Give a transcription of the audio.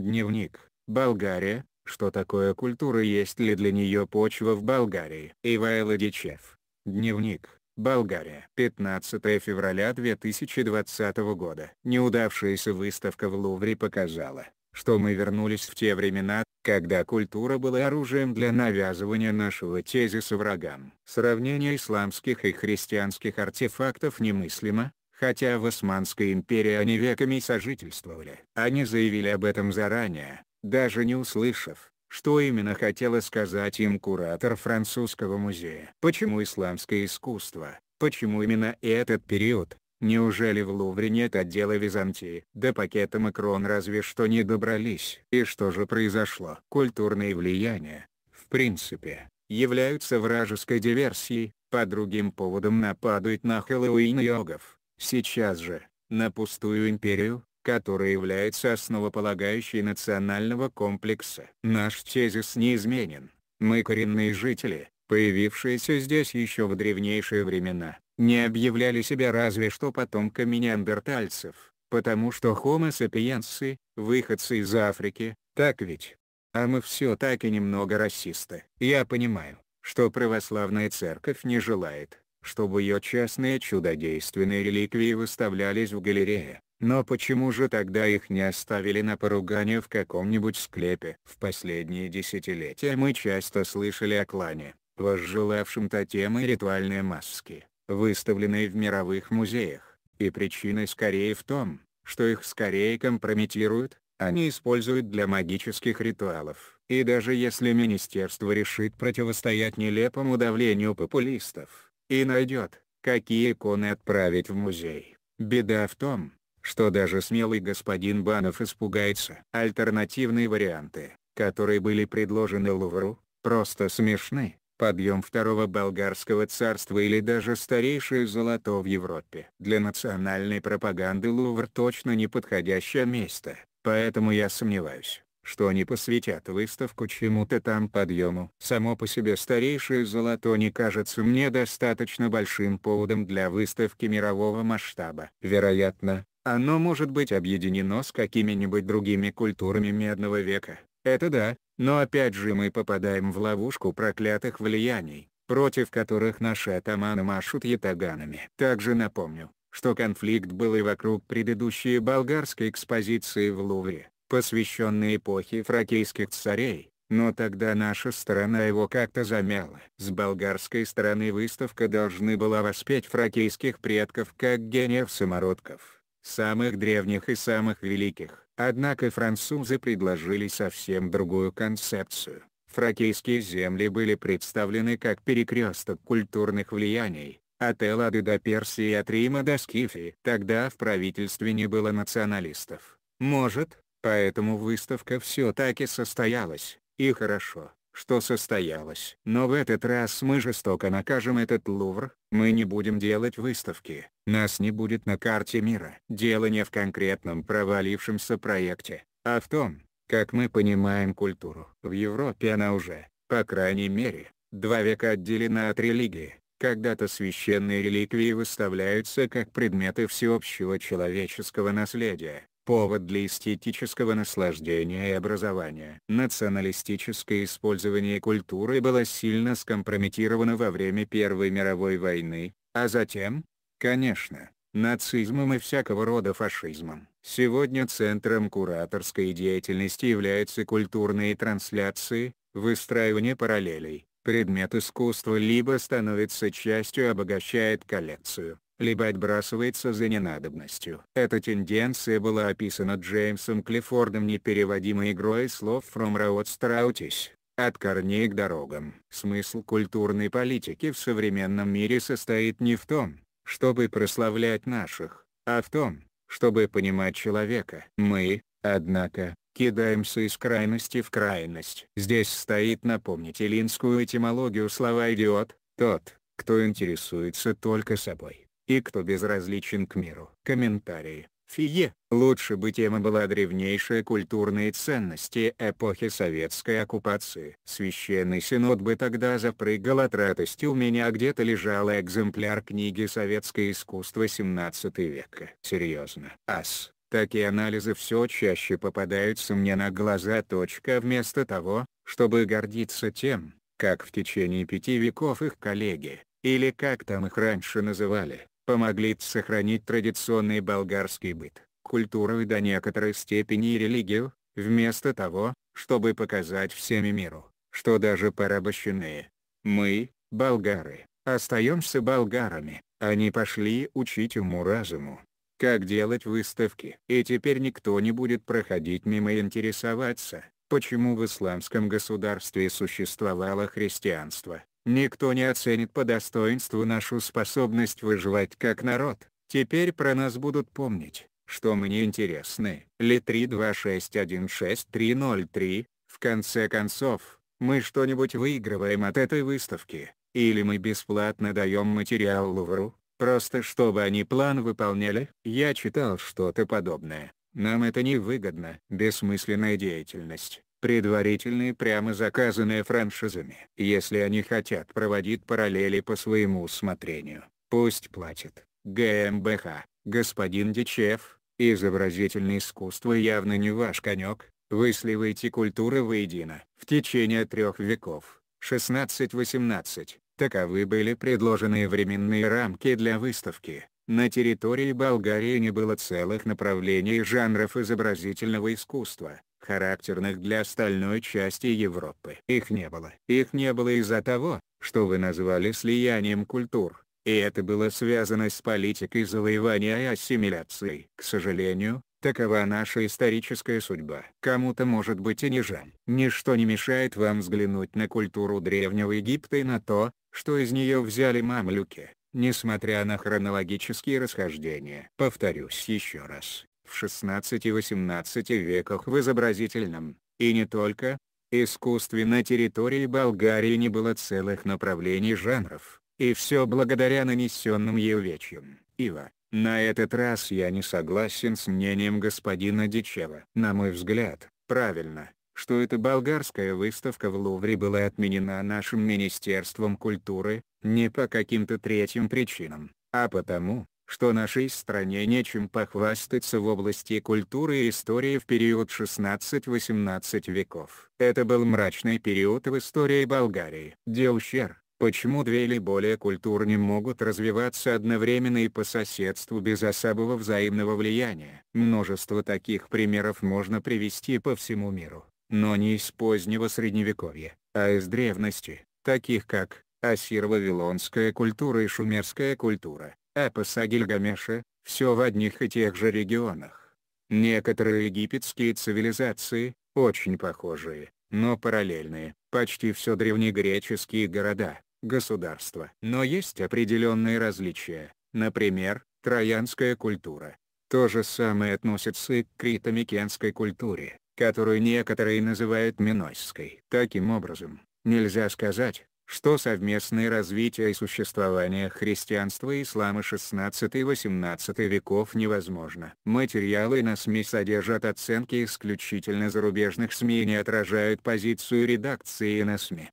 Дневник. Болгария. Что такое культура есть ли для нее почва в Болгарии? Ивайло Дичев. Дневник. Болгария. 15 февраля 2020 года. Неудавшаяся выставка в Лувре показала, что мы вернулись в те времена, когда культура была оружием для навязывания нашего тезиса врагам. Сравнение исламских и христианских артефактов немыслимо, хотя в Османской империи они веками сожительствовали. Они заявили об этом заранее, даже не услышав, что именно хотела сказать им куратор французского музея. Почему исламское искусство? Почему именно этот период? Неужели в Лувре нет отдела Византии? До пакета Макрон разве что не добрались. И что же произошло? Культурные влияния, в принципе, являются вражеской диверсией, по другим поводам нападают на Хэллоуин йогов. Сейчас же, на пустую империю, которая является основополагающей национального комплекса. Наш тезис неизменен. Мы коренные жители, появившиеся здесь еще в древнейшие времена, не объявляли себя разве что потомками неандертальцев, потому что homo sapiensi, выходцы из Африки, так ведь? А мы все так и немного расисты. Я понимаю, что православная церковь не желает, чтобы ее частные чудодейственные реликвии выставлялись в галерее. Но почему же тогда их не оставили на поругание в каком-нибудь склепе? В последние десятилетия мы часто слышали о клане, возжелавшем тотемы и ритуальные маски, выставленные в мировых музеях, и причиной скорее в том, что их скорее компрометируют, они а используют для магических ритуалов. И даже если министерство решит противостоять нелепому давлению популистов, и найдет, какие иконы отправить в музей. Беда в том, что даже смелый господин Банов испугается. Альтернативные варианты, которые были предложены Лувру, просто смешны. Подъем второго болгарского царства или даже старейшее золото в Европе. Для национальной пропаганды Лувр точно не подходящее место, поэтому я сомневаюсь что они посвятят выставку чему-то там подъему. Само по себе старейшее золото не кажется мне достаточно большим поводом для выставки мирового масштаба. Вероятно, оно может быть объединено с какими-нибудь другими культурами медного века. Это да, но опять же мы попадаем в ловушку проклятых влияний, против которых наши атаманы машут ятаганами. Также напомню, что конфликт был и вокруг предыдущей болгарской экспозиции в Лувре посвященный эпохе фракийских царей, но тогда наша сторона его как-то замяла. С болгарской стороны выставка должны была воспеть фракийских предков как гениев-самородков, самых древних и самых великих. Однако французы предложили совсем другую концепцию. Фракийские земли были представлены как перекресток культурных влияний, от Эллады до Персии и от Рима до Скифии. Тогда в правительстве не было националистов. Может, Поэтому выставка все-таки состоялась, и хорошо, что состоялась. Но в этот раз мы жестоко накажем этот Лувр, мы не будем делать выставки, нас не будет на карте мира. Дело не в конкретном провалившемся проекте, а в том, как мы понимаем культуру. В Европе она уже, по крайней мере, два века отделена от религии. Когда-то священные реликвии выставляются как предметы всеобщего человеческого наследия, повод для эстетического наслаждения и образования. Националистическое использование культуры было сильно скомпрометировано во время Первой мировой войны, а затем, конечно, нацизмом и всякого рода фашизмом. Сегодня центром кураторской деятельности являются культурные трансляции, выстраивание параллелей, предмет искусства либо становится частью обогащает коллекцию, либо отбрасывается за ненадобностью. Эта тенденция была описана Джеймсом Клиффордом непереводимой игрой слов «from roads to от корней к дорогам. Смысл культурной политики в современном мире состоит не в том, чтобы прославлять наших, а в том, чтобы понимать человека. Мы, однако, кидаемся из крайности в крайность. Здесь стоит напомнить илинскую этимологию слова «идиот», «тот, кто интересуется только собой» и кто безразличен к миру. Комментарии. Фие, лучше бы тема была древнейшая культурные ценности эпохи советской оккупации. Священный Синод бы тогда запрыгал от радости у меня где-то лежал экземпляр книги «Советское искусство 17 века». Серьезно. Ас. Такие анализы все чаще попадаются мне на глаза. Точка вместо того, чтобы гордиться тем, как в течение пяти веков их коллеги, или как там их раньше называли, помогли сохранить традиционный болгарский быт, культуру и до некоторой степени и религию, вместо того, чтобы показать всеми миру, что даже порабощенные, мы, болгары, остаемся болгарами. Они а пошли учить уму-разуму, как делать выставки. И теперь никто не будет проходить мимо и интересоваться, почему в исламском государстве существовало христианство. Никто не оценит по достоинству нашу способность выживать как народ. Теперь про нас будут помнить, что мы неинтересны. Ли 32616303, в конце концов, мы что-нибудь выигрываем от этой выставки, или мы бесплатно даем материал Лувру, просто чтобы они план выполняли. Я читал что-то подобное. Нам это невыгодно. Бессмысленная деятельность предварительные прямо заказанные франшизами. Если они хотят проводить параллели по своему усмотрению, пусть платят. ГМБХ, господин Дичев, изобразительное искусство явно не ваш конек, вы сливаете культуры воедино. В течение трех веков, 16-18, таковы были предложенные временные рамки для выставки. На территории Болгарии не было целых направлений и жанров изобразительного искусства характерных для остальной части Европы. Их не было. Их не было из-за того, что вы назвали слиянием культур, и это было связано с политикой завоевания и ассимиляцией. К сожалению, Такова наша историческая судьба. Кому-то может быть и не жаль. Ничто не мешает вам взглянуть на культуру Древнего Египта и на то, что из нее взяли мамлюки, несмотря на хронологические расхождения. Повторюсь еще раз, в XVI-XVIII веках в изобразительном, и не только, искусстве на территории Болгарии не было целых направлений жанров, и все благодаря нанесенным ей увечьям. Ива, на этот раз я не согласен с мнением господина Дичева. На мой взгляд, правильно, что эта болгарская выставка в Лувре была отменена нашим Министерством культуры, не по каким-то третьим причинам, а потому, что нашей стране нечем похвастаться в области культуры и истории в период 16-18 веков. Это был мрачный период в истории Болгарии. Делщер, почему две или более культур не могут развиваться одновременно и по соседству без особого взаимного влияния? Множество таких примеров можно привести по всему миру, но не из позднего средневековья, а из древности, таких как Ассиро-Вавилонская культура и Шумерская культура эпоса а Гильгамеша, все в одних и тех же регионах. Некоторые египетские цивилизации, очень похожие, но параллельные, почти все древнегреческие города, государства. Но есть определенные различия, например, троянская культура. То же самое относится и к критомикенской культуре, которую некоторые называют минойской. Таким образом, нельзя сказать, что совместное развитие и существование христианства и ислама 16-18 веков невозможно. Материалы на СМИ содержат оценки исключительно зарубежных СМИ и не отражают позицию редакции на СМИ.